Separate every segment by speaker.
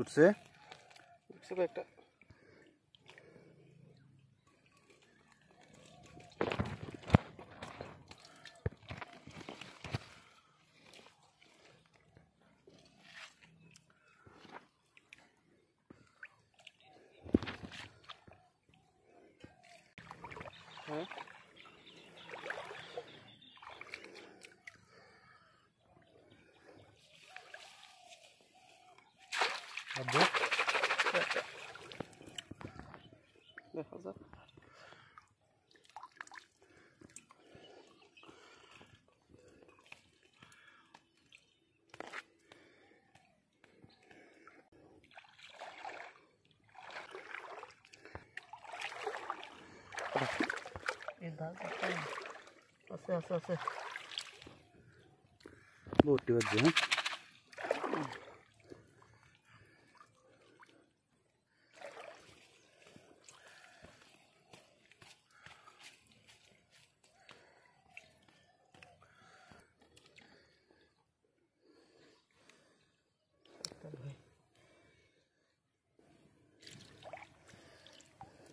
Speaker 1: উঠছে
Speaker 2: উঠছে কয়েকটা Huh?
Speaker 3: Acabou? Tá tá assim, tá vai fazer. Así, né? así, así.
Speaker 4: Booty with you, huh?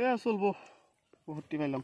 Speaker 2: এ চলবো ভর্তি পাইলাম